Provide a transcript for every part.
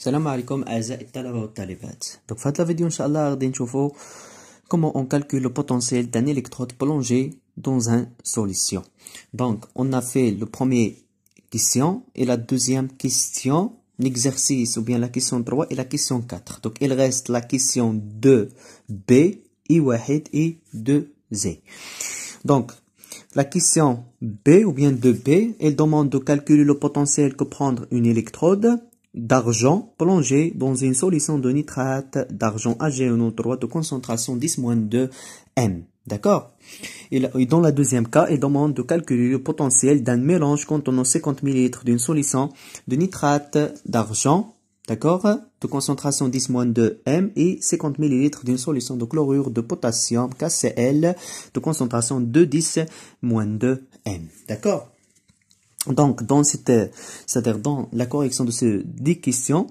Salam alaikum. Aza الطلبه والطالبات دونك Donc, Donc الفيديو ان شاء comment on calcule le potentiel d'un électrode plongée dans une solution donc on a fait le premier question et la deuxième question l'exercice ou bien la question 3 et la question 4 donc il reste la question 2 B I1 et 2Z donc la question B ou bien 2B, elle demande de calculer le potentiel que prendre une électrode d'argent plongé dans une solution de nitrate d'argent AgNO3 de concentration 10-2 M. D'accord et dans le deuxième cas, il demande de calculer le potentiel d'un mélange contenant 50 ml d'une solution de nitrate d'argent, d'accord, de concentration 10-2 M et 50 ml d'une solution de chlorure de potassium KCl de concentration 2-10-2 M. D'accord donc, dans cette, c'est-à-dire dans la correction de ces 10 questions,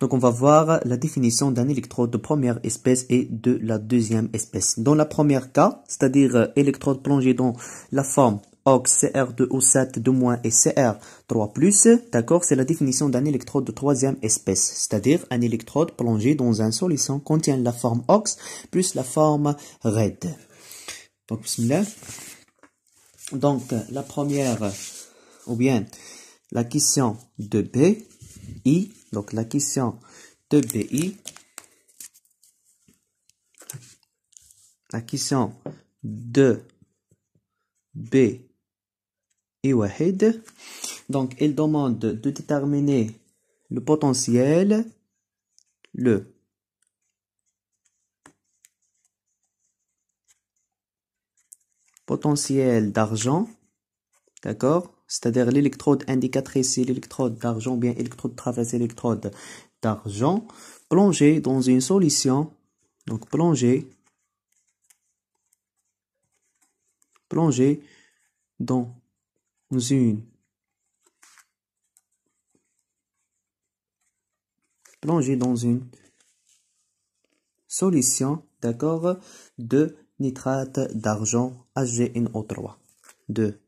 donc on va voir la définition d'un électrode de première espèce et de la deuxième espèce. Dans la première cas, c'est-à-dire euh, électrode plongée dans la forme OX, CR2O7, et CR3+, d'accord, c'est la définition d'un électrode de troisième espèce, c'est-à-dire un électrode plongé dans un solution contient la forme OX plus la forme RED. Donc, Donc, la première ou bien la question de I, donc la question de BI, la question de B et Wahid. Donc, il demande de déterminer le potentiel, le potentiel d'argent, d'accord c'est-à-dire l'électrode indicatrice l'électrode d'argent, bien électrode traverse électrode d'argent, plongée dans une solution, donc plongée, plongée dans une plongée dans une solution, d'accord, de nitrate d'argent HgNO3 2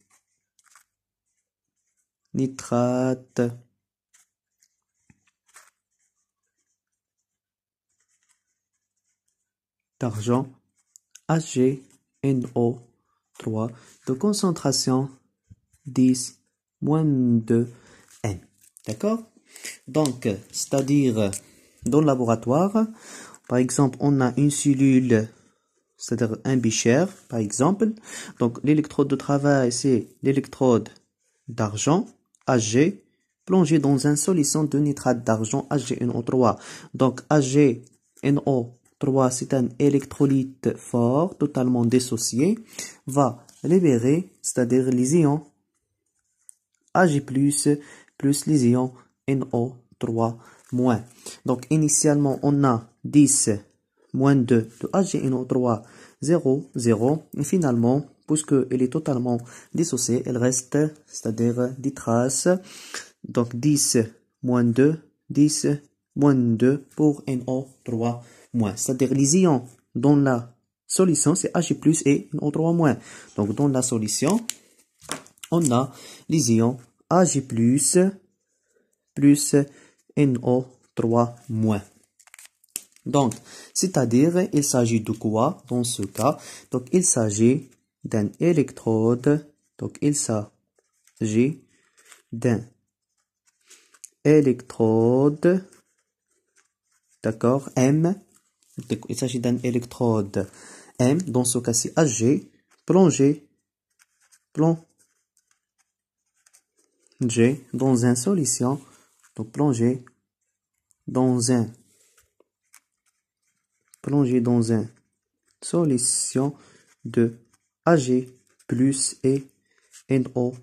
nitrate d'argent HgNO3 de concentration 10 2 N. D'accord Donc, c'est-à-dire dans le laboratoire, par exemple, on a une cellule, c'est-à-dire un bichère, par exemple. Donc, l'électrode de travail, c'est l'électrode d'argent. Ag plongé dans un solution de nitrate d'argent AgNO3. Donc AgNO3, c'est un électrolyte fort, totalement dissocié, va libérer, c'est-à-dire les ions Ag+, plus les ions NO3-. Donc initialement, on a 10 moins 2 de AgNO3, 0, 0, et finalement, puisqu'elle est totalement dissociée, elle reste, c'est-à-dire des traces. Donc 10 moins 2, 10 moins 2 pour NO3 moins. C'est-à-dire les ions dans la solution, c'est H et NO3 moins. Donc dans la solution, on a les ions H plus, plus NO3 moins. Donc, c'est-à-dire, il s'agit de quoi dans ce cas Donc, il s'agit d'un électrode, donc il s'agit d'un électrode, d'accord, M, il s'agit d'un électrode M, dans ce cas-ci AG, plongé, G dans un solution, donc plongé dans un, plongé dans un solution de Ag plus et NO3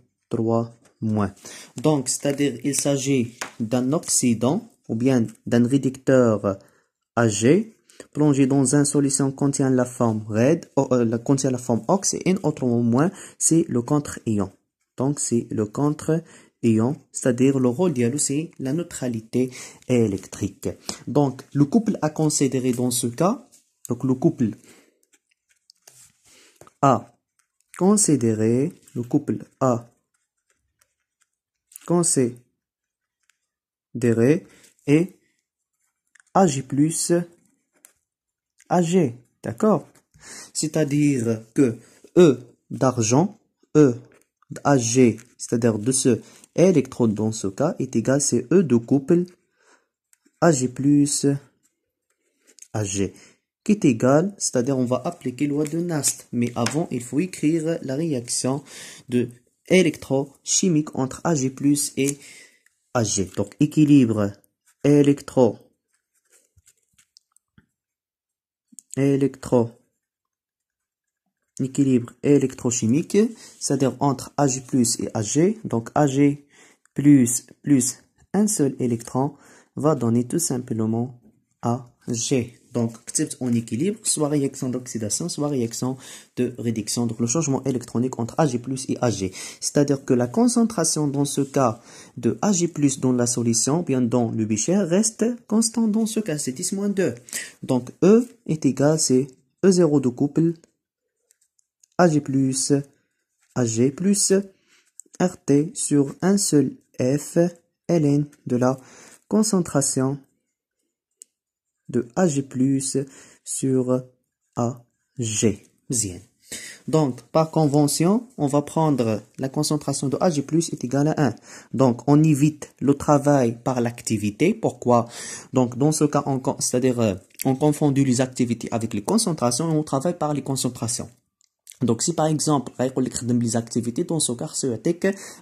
moins. Donc, c'est-à-dire il s'agit d'un oxydant ou bien d'un réducteur Ag plongé dans une solution contient la forme red, oh, euh, la contient la forme ox et NO3 moins, c'est le contre-ion. Donc, c'est le contre-ion, c'est-à-dire le rôle d'IALO, c'est la neutralité électrique. Donc, le couple à considérer dans ce cas, donc le couple A Considérer le couple A. considéré et AG plus AG. D'accord C'est-à-dire que E d'argent, E d'AG, c'est-à-dire de ce électrode dans ce cas, est égal à E de couple AG plus AG qui est égal, c'est-à-dire on va appliquer la loi de Nast. Mais avant, il faut écrire la réaction de électrochimique entre Ag+, et Ag. Donc équilibre électro électro équilibre électrochimique, c'est-à-dire entre Ag+, et Ag. Donc Ag+, plus un seul électron va donner tout simplement Ag. Donc, en équilibre, soit réaction d'oxydation, soit réaction de réduction. Donc, le changement électronique entre Ag+, et Ag. C'est-à-dire que la concentration, dans ce cas, de Ag+, dans la solution, bien dans le bichet, reste constante dans ce cas, c'est 10-2. Donc, E est égal, c'est E0 de couple, Ag+, Ag+, RT sur un seul F, ln de la concentration de AG+, sur AG. Donc, par convention, on va prendre la concentration de AG+, est égale à 1. Donc, on évite le travail par l'activité. Pourquoi Donc, dans ce cas, c'est-à-dire, euh, on confond les activités avec les concentrations et on travaille par les concentrations. Donc, si par exemple, on les activités, dans ce cas, c'est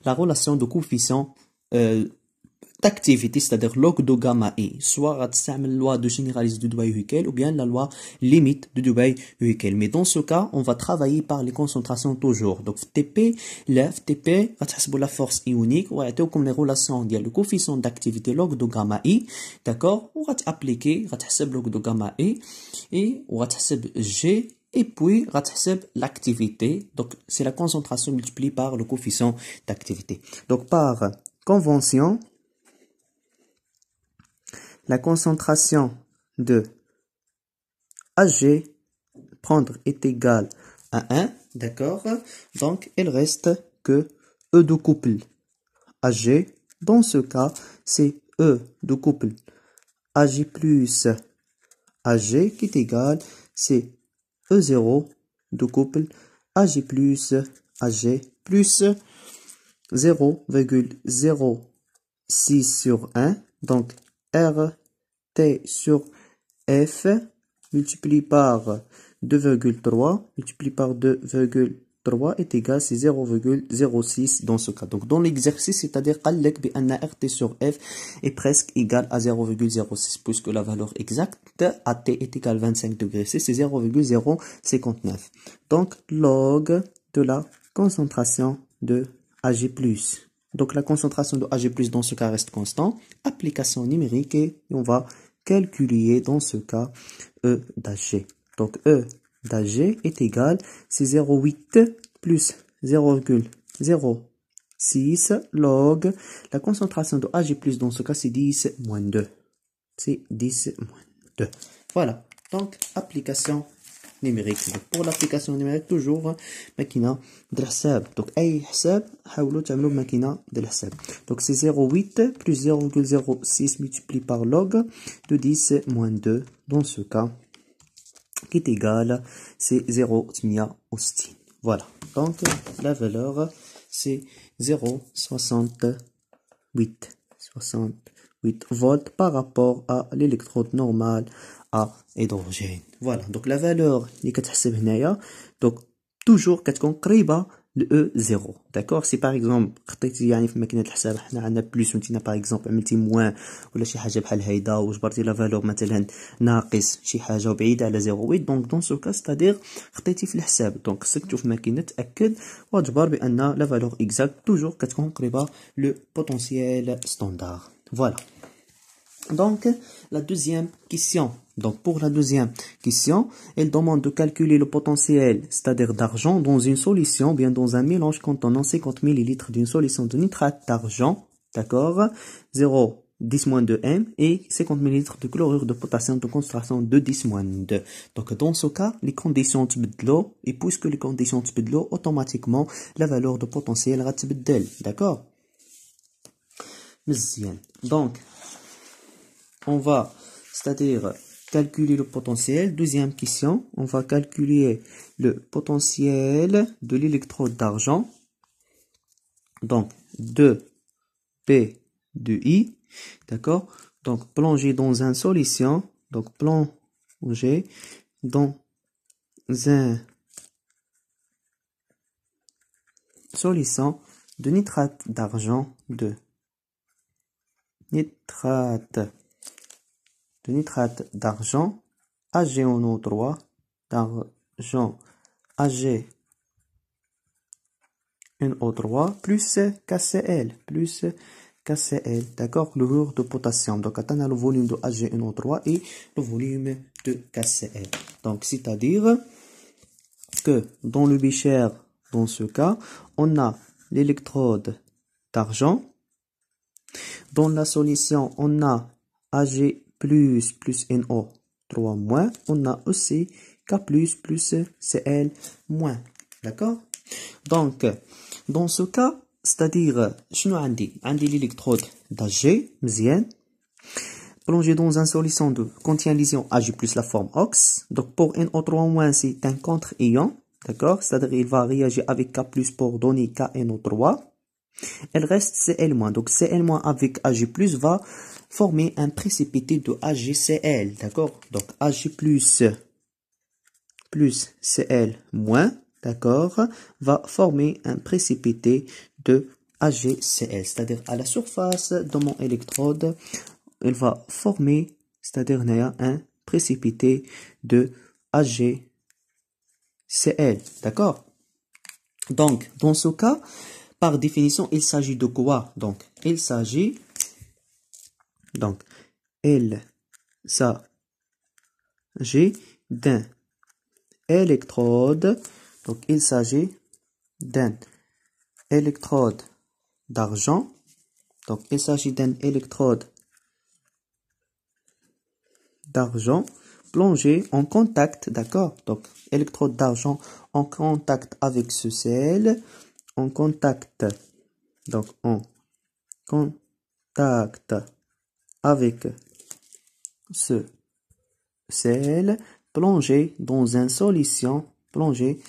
la relation de coefficient euh, d'activité, c'est-à-dire log e, de gamma i soit la loi de généralise de Dubai Huckel ou bien la loi limite de dubaï Mais dans ce cas, on va travailler par les concentrations toujours. Donc, tp la FTP, la force ionique, ou comme les relations, il y a le coefficient d'activité log de gamma I, d'accord, on va appliquer, log de gamma i e, et on va G et puis l'activité. Donc, c'est la concentration multipliée par le coefficient d'activité. Donc, par convention, la concentration de Ag prendre est égale à 1, d'accord Donc, il reste que E de couple Ag. Dans ce cas, c'est E de couple Ag plus Ag qui est égal, c'est E0 de couple Ag plus Ag plus 0,06 sur 1. Donc, RT sur F multiplié par 2,3 multiplié par 2,3 est égal à 0,06 dans ce cas. Donc dans l'exercice, c'est-à-dire R RT sur F est presque égal à 0,06 puisque la valeur exacte AT est égale 25 degrés c'est 0,059. Donc log de la concentration de Ag+. Donc la concentration de Ag+, dans ce cas, reste constante. Application numérique, et on va calculer dans ce cas E d'Ag. Donc E d'Ag est égal, c'est 0,8 plus 0,06 log. La concentration de Ag+, dans ce cas, c'est 10 moins 2. C'est 10 moins 2. Voilà, donc application numérique pour l'application numérique toujours la SAB. Donc, donc اي حساب حاولوا Makina de la SAB. Donc, c'est 0.8 plus 0.06 multiplié par log de 10 moins 2 dans ce cas qui est égal c'est 0.68 voilà donc la valeur c'est 0.68 68 volts par rapport à l'électrode normale ا هيدروجين فوالا دونك لا فالور اللي كتحسب هنايا دونك توجور كتكون قريبه ل او زيرو داكور سي باغ اكزومبل خطيتي يعني في ماكينه الحساب حنا عندنا بلوس وانتينا باغ اكزومبل عملتي موان ولا شي حاجه بحال هيدا وجبرتي لا فالور مثلا ناقص شي حاجه وبعيده على زيرو ويت دونك دون سو كاس تادير خطيتي في الحساب دونك خصك تشوف ماكينه تاكد وتجبر بان لا فالور اكزاكت توجور كتكون قريبه لو بوتونسييل ستوندار فوالا Donc, la deuxième question. Donc, pour la deuxième question, elle demande de calculer le potentiel, c'est-à-dire d'argent, dans une solution, bien dans un mélange contenant 50 ml d'une solution de nitrate d'argent, d'accord 0, 10-2 M et 50 ml de chlorure de potassium de concentration de 10-2. Donc, dans ce cas, les conditions de l'eau, et puisque les conditions de l'eau, automatiquement, la valeur de potentiel va D'accord Donc, on va, c'est-à-dire calculer le potentiel. Deuxième question, on va calculer le potentiel de l'électrode d'argent. Donc, 2P de I, d'accord Donc, plonger dans un solution, donc plonger dans un solution de nitrate d'argent de nitrate nitrate d'argent, AgNO3, d'argent AgNO3, plus KCl, plus KCl, d'accord volume de potassium. Donc, on a le volume de AgNO3 et le volume de KCl. Donc, c'est-à-dire que dans le bichère, dans ce cas, on a l'électrode d'argent. Dans la solution, on a Ag plus plus NO. 3 On a aussi K plus plus CL moins. D'accord Donc, dans ce cas, c'est-à-dire, je nous un dit l'électrode d'AG, mzien, plongée dans un solution de contient l'ion Ag plus la forme OX. Donc, pour NO3- c'est un contre-ion. D'accord C'est-à-dire, il va réagir avec K plus pour donner KNO3. Elle reste Cl-. Donc, Cl- avec Ag plus va former un précipité de AgCl, d'accord Donc Ag plus, plus Cl moins, d'accord, va former un précipité de AgCl, c'est-à-dire à la surface de mon électrode, il va former, c'est-à-dire un précipité de AgCl, d'accord Donc, dans ce cas, par définition, il s'agit de quoi Donc, il s'agit donc, ça, s'agit d'un électrode. Donc, il s'agit d'un électrode d'argent. Donc, il s'agit d'un électrode d'argent plongé en contact, d'accord Donc, électrode d'argent en contact avec ce sel, en contact, donc en contact avec ce sel plongé dans un solution, plongé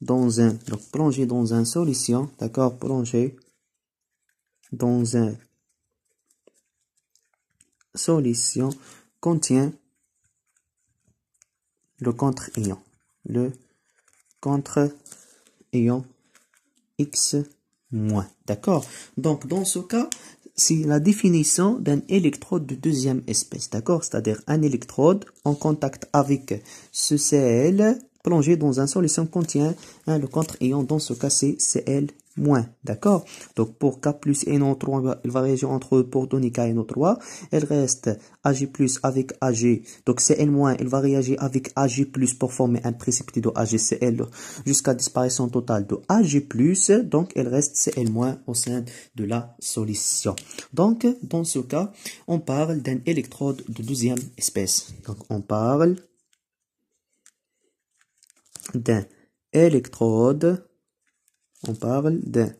dans un, donc plongé dans un solution, d'accord, plongé dans un solution contient le contre-ion, le contre-ion X moins, d'accord Donc dans ce cas, c'est la définition d'un électrode de deuxième espèce, d'accord C'est-à-dire un électrode en contact avec ce Cl plongé dans un solution contient hein, le contre-ion, dans ce cas c'est Cl moins, d'accord Donc pour K plus NO3, il va réagir entre eux pour donner KNO3. elle reste Ag plus avec Ag. Donc Cn moins, il va réagir avec Ag plus pour former un précipité de AgCl jusqu'à disparition totale de Ag plus. Donc elle reste Cl moins au sein de la solution. Donc dans ce cas, on parle d'un électrode de deuxième espèce. Donc on parle d'un électrode on parle d'un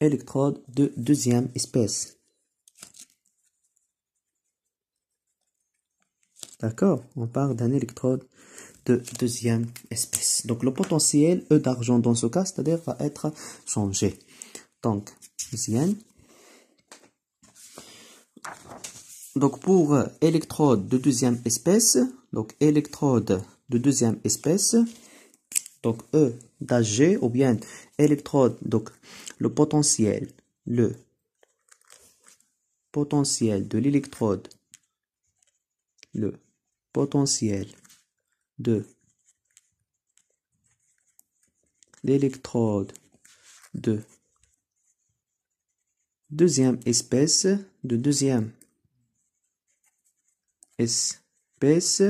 électrode de deuxième espèce. D'accord On parle d'un électrode de deuxième espèce. Donc le potentiel E d'argent dans ce cas, c'est-à-dire va être changé. Donc, deuxième. Donc pour électrode de deuxième espèce, donc électrode de deuxième espèce, donc E d'AG ou bien électrode, donc le potentiel, le potentiel de l'électrode, le potentiel de l'électrode de deuxième espèce de deuxième espèce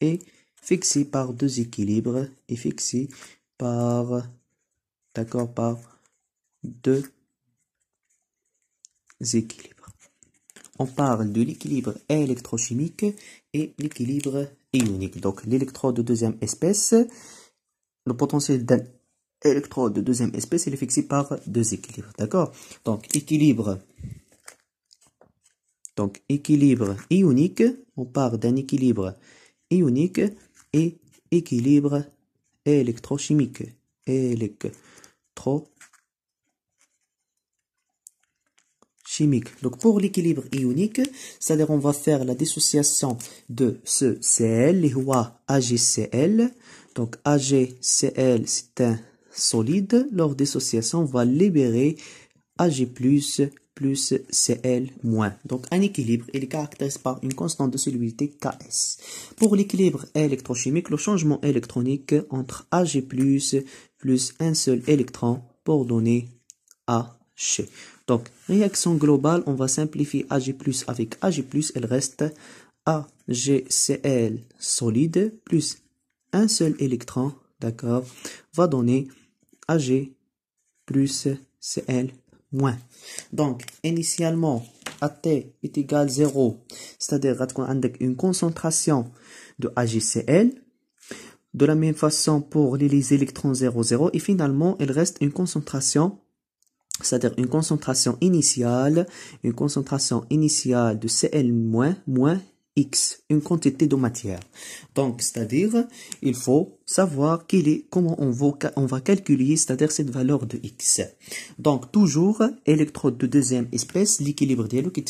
et fixé par deux équilibres et fixé par d'accord par deux équilibres. On parle de l'équilibre électrochimique et l'équilibre ionique. Donc l'électrode de deuxième espèce, le potentiel d'un électrode de deuxième espèce, il est fixé par deux équilibres. D'accord Donc équilibre donc équilibre ionique, on parle d'un équilibre ionique et équilibre électrochimique. Donc pour l'équilibre ionique, c'est-à-dire on va faire la dissociation de ce Cl, les AgCl. Donc AgCl c'est un solide. Lors dissociation, va libérer Ag+ plus CL moins. Donc un équilibre, il est caractérisé par une constante de solubilité Ks. Pour l'équilibre électrochimique, le changement électronique entre Ag plus un seul électron pour donner Ag Donc réaction globale, on va simplifier Ag plus avec Ag plus, elle reste AgCl solide plus un seul électron, d'accord, va donner Ag plus Cl donc, initialement, AT est égal à 0, c'est-à-dire qu'on a une concentration de AgCl. De la même façon pour les électrons 0, 0, et finalement, il reste une concentration c'est-à-dire une concentration initiale, une concentration initiale de Cl- moins X, une quantité de matière. Donc, c'est-à-dire, il faut savoir qu'il est, comment on va, on va calculer, c'est-à-dire cette valeur de X. Donc, toujours, électrode de deuxième espèce, l'équilibre d'elle qui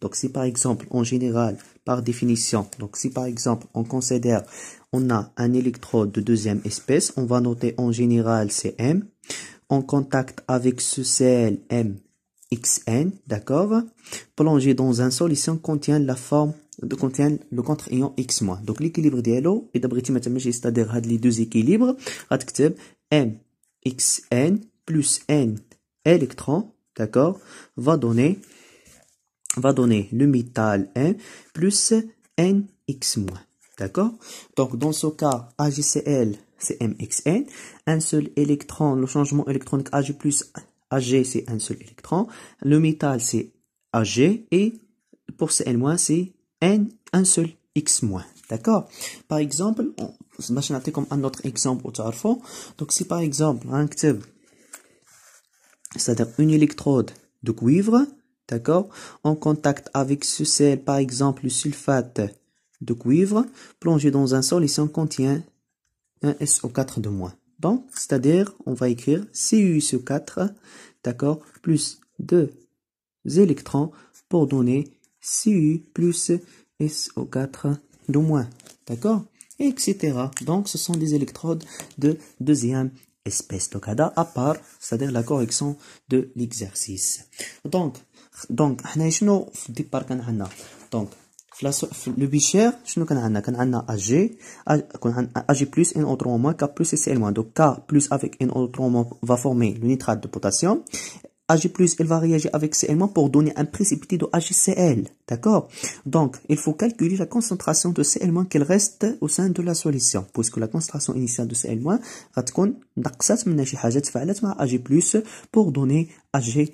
Donc, si par exemple, en général, par définition, donc si par exemple, on considère, on a un électrode de deuxième espèce, on va noter en général, c'est M. En contact avec ce sel M, xn, d'accord, plongé dans un solution contient la forme contient le contre-ion x-. Donc l'équilibre est et maintenant, c'est-à-dire les deux équilibres, m xn plus n électrons, d'accord, va donner, va donner le métal m plus n x-. D'accord Donc dans ce cas, AgCl, c'est mxn, un seul électron, le changement électronique Ag plus Ag, c'est un seul électron. Le métal, c'est Ag. Et pour Cl-, c'est N, un seul X-. D'accord Par exemple, on comme un autre exemple au Donc, si par exemple, un c'est-à-dire une électrode de cuivre, d'accord, en contact avec ce sel, par exemple le sulfate de cuivre, plongé dans un sol, ici on contient un SO4 de moins donc c'est-à-dire, on va écrire cuso 4, d'accord, plus 2 électrons pour donner Cu plus SO4 de moins, d'accord Etc. Donc, ce sont des électrodes de deuxième espèce Donc, à part, c'est-à-dire la correction de l'exercice. Donc, donc, donc, le bichère, شنو كان عندنا كان عندنا AG a عندنا AG plus O3 moins K plus CL moins donc K plus avec N O3 va former le nitrate de potassium Ag+, elle va réagir avec Cl- pour donner un précipité de AgCl, D'accord Donc, il faut calculer la concentration de Cl- qu'elle reste au sein de la solution, puisque la concentration initiale de Cl- غتكون نقصات منها Ag+ pour donner AgCl.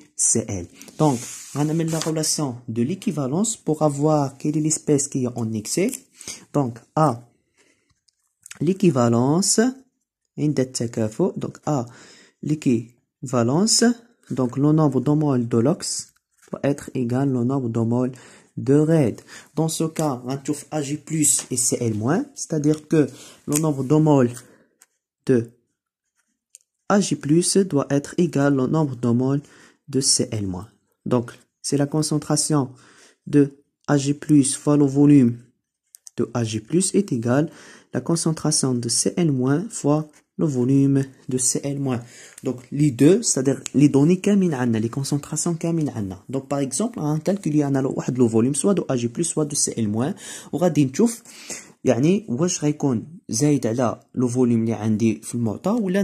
Donc, on amène la relation de l'équivalence pour avoir quelle est l'espèce qui est en excès. Donc, A, l'équivalence, donc A, l'équivalence, donc le nombre d'homoles de l'ox doit être égal au nombre d'homoles de red. Dans ce cas, on trouve Ag plus et Cl moins, c'est-à-dire que le nombre d'homoles de Ag plus doit être égal au nombre d'homoles de Cl Donc, c'est la concentration de Ag plus fois le volume de Ag plus est égal à la concentration de Cl moins fois volume de Cl-. Donc les deux c'est-à-dire les données qui a nous les concentrations qu'on à donc par exemple on calcule un y volume soit de Ag+ soit de Cl- on va dire on trouve le volume qui le ou la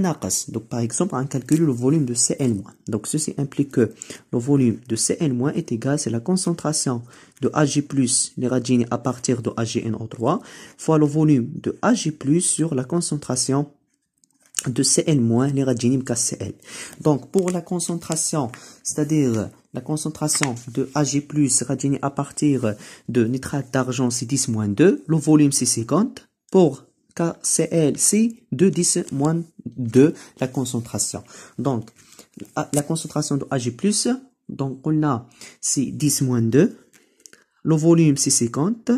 donc par exemple on calcule le volume de Cl-. Donc ceci implique que le volume de Cl- est égal c'est la concentration de Ag+ les radines à partir de AgNO3 fois le volume de Ag+ sur la concentration de CL- les غتجيني KCl Donc pour la concentration, c'est-à-dire la concentration de Ag+, غتجيني à partir de nitrate d'argent c'est 10 2, le volume c'est 50 pour KCl c'est 2 10 moins 2 la concentration. Donc la concentration de Ag+, donc on a c'est 10 2, le volume c'est 50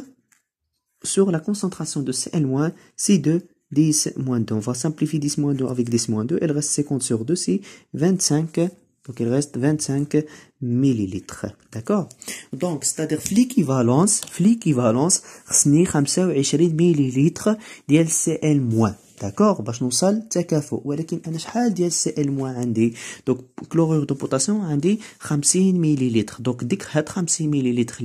sur la concentration de Cl- c'est 2 10 moins 2. On va simplifier 10 moins 2 avec 10 moins 2. elle reste 50 sur 2, c'est 25. Donc, il reste 25 millilitres. D'accord Donc, c'est-à-dire l'équivalence, l'équivalence, bah, c'est 25 millilitres de CL-. D'accord c'est نوصل تكافؤ ولكن انا شحال ديال j'ai ال CL-. j'ai, donc, chlorure de potassium j'ai 50 millilitres dès que j'ai 50 millilitres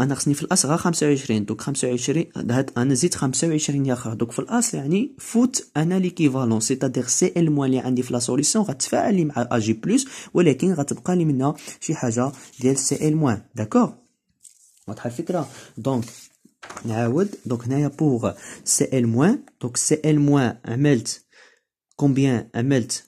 انا خصني في الاصغر 25 دوك 25 هاد انا زيد 25 ياخر دوك في الاصل يعني فوت انا ليكيفالون سيتادير سي ال موان اللي عندي في لا سوليسيون غتفاعل لي مع اجي بلس ولكن غتبقى لي منها شي حاجه ديال سي ال موان داكور واضحه الفكره دونك نعاود دونك هنايا بوغ سي ال موان دونك سي ال موان عملت كومبيان عملت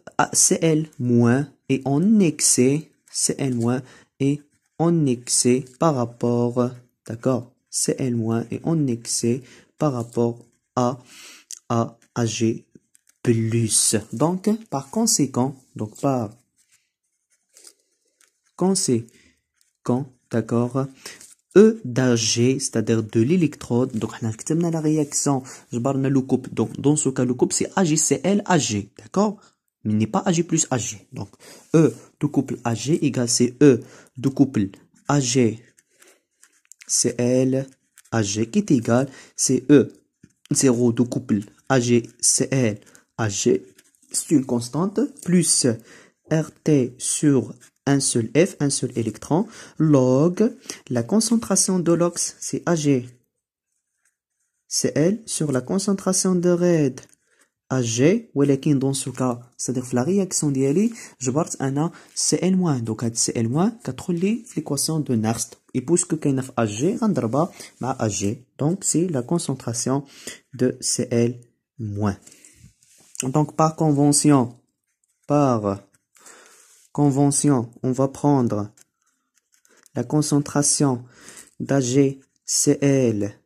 CL- et en excès, CL- et en excès par rapport, d'accord, CL- et en excès par rapport à, à AG plus. Donc, par conséquent, donc par conséquent, d'accord, E d'AG, c'est-à-dire de l'électrode, donc on a la réaction, je parle le couple, donc dans ce cas le couple c'est AgCl, AG, d'accord mais n'est pas AG plus AG. Donc, E de couple AG égale c'est E de couple AG CL AG qui est égal c'est E 0 de couple AG CL AG c'est une constante plus RT sur un seul F, un seul électron, log, la concentration de l'ox, c'est AG, CL sur la concentration de red AG, ou les dans ce cas, c'est-à-dire Flori je porte à CL-. Donc, CL-, 4 lit, l'équation de NERST. et pousse que K9 AG bas ma AG. Donc, c'est la concentration de CL-. Donc, par convention, par convention, on va prendre la concentration d'AG CL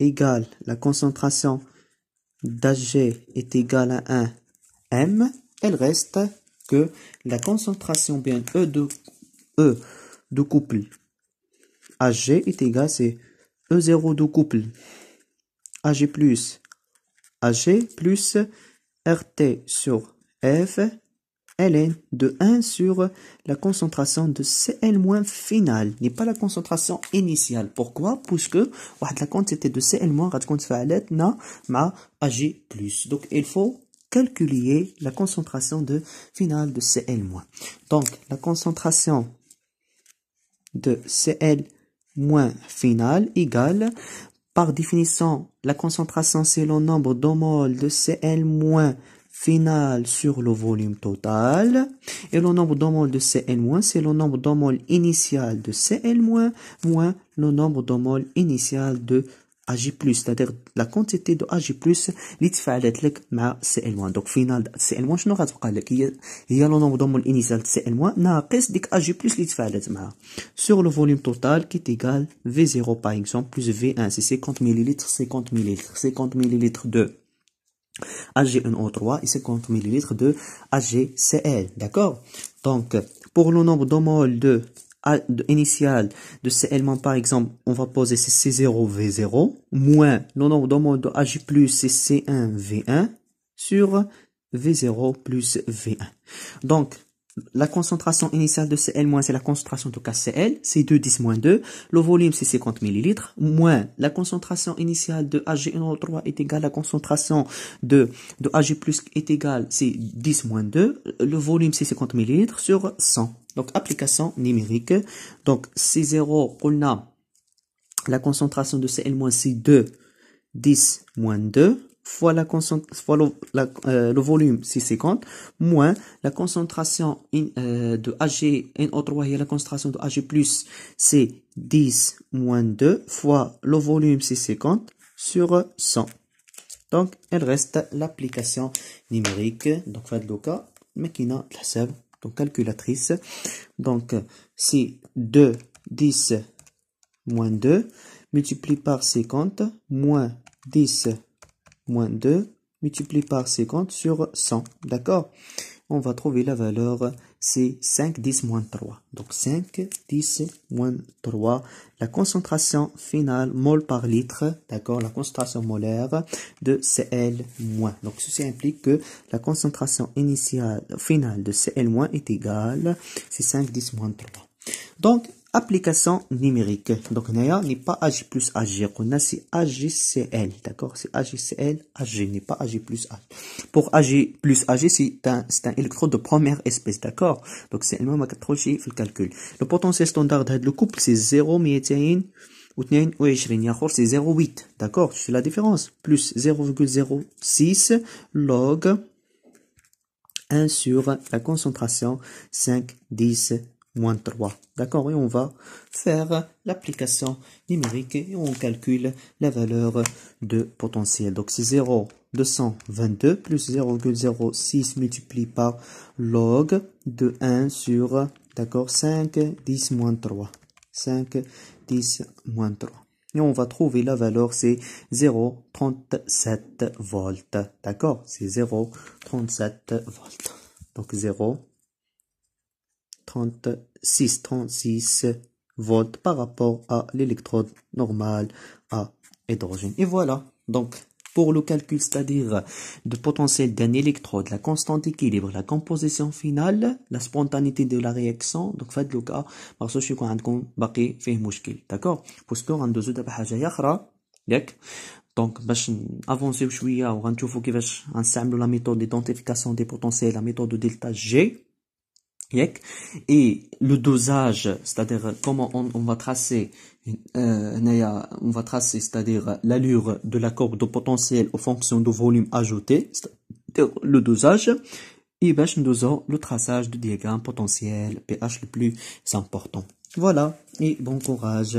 égale la concentration d'AG est égal à 1 M, elle reste que la concentration bien E de, e de couple AG est égal à E0 e de couple AG plus AG plus RT sur F ln de 1 sur la concentration de Cl- finale, n'est pas la concentration initiale. Pourquoi Puisque la quantité de Cl- n'a ma Ag+. Donc, il faut calculer la concentration de finale de Cl-. Donc, la concentration de Cl- finale égale par définition, la concentration selon le nombre d'homoles de Cl- Final sur le volume total. Et le nombre d'omoles de Cl-, c'est le nombre d'omoles initial de Cl- moins le nombre d'omoles initial de Ag+, c'est-à-dire la quantité de Ag+, Donc, final final de Cl-. final de Cl- شنو غتبقى لك هي le nombre نومبر initiales de Cl- ناقص ديك Ag+ اللي تفاعلت sur le volume total qui est égal V0 par exemple, plus V1 c'est 50 ml 50 ml 50 ml de 1 o 3 et 50 ml de AgCl, D'accord Donc, pour le nombre de de, de, initial de Cl-, par exemple, on va poser C0V0 moins le nombre d'homoles de Ag c'est C1V1 sur V0 plus V1. Donc, la concentration initiale de Cl- c'est la concentration de KCl, c'est 2 10 moins 2. Le volume, c'est 50 ml, moins la concentration initiale de ag 1 3 est égale à la concentration de, de Ag plus est égale, c'est 10 moins 2. Le volume, c'est 50 ml sur 100. Donc, application numérique. Donc, C0, on a la concentration de Cl- c'est 2 10 moins 2 fois, la euh, le, volume, 650 moins la concentration euh, de de autre 3 la concentration de Ag+, c'est 10 moins 2, fois le volume, 650 sur 100. Donc, elle reste l'application numérique. Donc, faites le cas, machine, donc calculatrice. Donc, c'est 2, 10, moins 2, multiplié par 50, moins 10, moins 2 multiplié par 50 sur 100. D'accord On va trouver la valeur, c'est 5, 10, moins 3. Donc 5, 10, moins 3. La concentration finale, mol par litre, d'accord La concentration molaire de Cl-. Donc ceci implique que la concentration initiale, finale de Cl- est égale, c'est 5, 10, moins 3. Donc, application numérique. Donc, n'est pas AG plus AG. On a c'est AGCL. D'accord? C'est AGCL, AG n'est pas AG plus AG. Pour AG plus AG, c'est un, c'est un électrode de première espèce. D'accord? Donc, c'est le même le calcul. Le potentiel standard de ou couple, c'est 0 200 22 encore, c'est 0.8 d'accord C'est la différence. Plus 0.06 log 1 sur la concentration 5 10 3. D'accord Et on va faire l'application numérique et on calcule la valeur de potentiel. Donc c'est 0,222 plus 0,06 multiplié par log de 1 sur, d'accord, 5, 10, moins 3. 5, 10, moins 3. Et on va trouver la valeur, c'est 0,37 volts. D'accord C'est 0,37 volts. Donc 0,37 volts. 636 volts par rapport à l'électrode normale à hydrogène. Et voilà, donc pour le calcul, c'est-à-dire de potentiel d'un électrode, la constante d'équilibre, la composition finale, la spontanéité de la réaction, donc faites le cas, parce que je suis عندكم باقي فيه مشكل d'accord باسكو غندوزو دابا حاجه اخرى Donc avant باش افونسيو شويه va كيفاش غنستعملوا méthode d'identification des potentiels La méthode de delta G et le dosage c'est-à-dire comment on, va tracer euh, on va tracer c'est-à-dire l'allure de la courbe de potentiel en fonction du volume ajouté le dosage et ben le traçage du diagramme potentiel pH le plus important voilà et bon courage